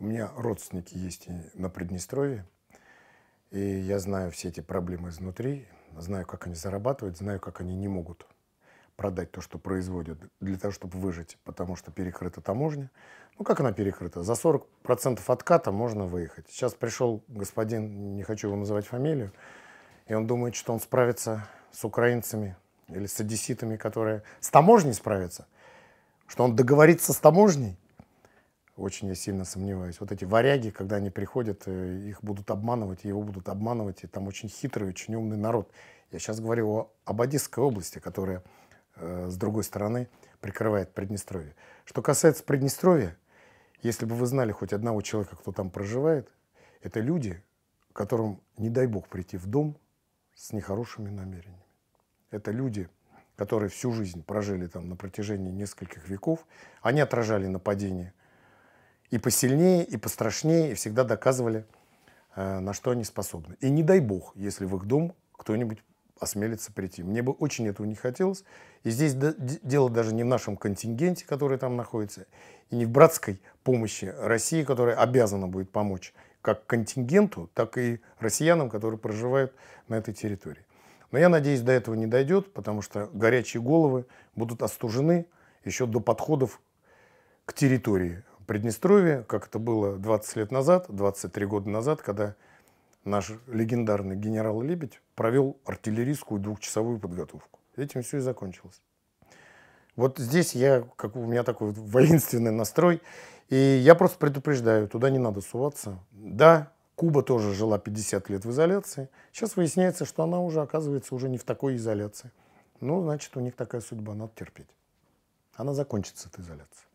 У меня родственники есть и на Приднестровье, и я знаю все эти проблемы изнутри, знаю, как они зарабатывают, знаю, как они не могут продать то, что производят, для того, чтобы выжить, потому что перекрыта таможня. Ну, как она перекрыта? За 40% отката можно выехать. Сейчас пришел господин, не хочу его называть фамилию, и он думает, что он справится с украинцами или с одесситами, которые с таможней справятся, что он договорится с таможней, очень я сильно сомневаюсь. Вот эти варяги, когда они приходят, э, их будут обманывать, его будут обманывать. И там очень хитрый, очень умный народ. Я сейчас говорю о, об Одесской области, которая э, с другой стороны прикрывает Приднестровье. Что касается Приднестровья, если бы вы знали хоть одного человека, кто там проживает, это люди, которым, не дай бог, прийти в дом с нехорошими намерениями. Это люди, которые всю жизнь прожили там на протяжении нескольких веков. Они отражали нападения – и посильнее, и пострашнее, и всегда доказывали, э, на что они способны. И не дай бог, если в их дом кто-нибудь осмелится прийти. Мне бы очень этого не хотелось. И здесь дело даже не в нашем контингенте, который там находится, и не в братской помощи России, которая обязана будет помочь как контингенту, так и россиянам, которые проживают на этой территории. Но я надеюсь, до этого не дойдет, потому что горячие головы будут остужены еще до подходов к территории Приднестровье, как это было 20 лет назад, 23 года назад, когда наш легендарный генерал Лебедь провел артиллерийскую двухчасовую подготовку. Этим все и закончилось. Вот здесь я, как у меня такой воинственный настрой, и я просто предупреждаю, туда не надо суваться. Да, Куба тоже жила 50 лет в изоляции. Сейчас выясняется, что она уже оказывается уже не в такой изоляции. Ну, значит, у них такая судьба, надо терпеть. Она закончится, эта изоляция.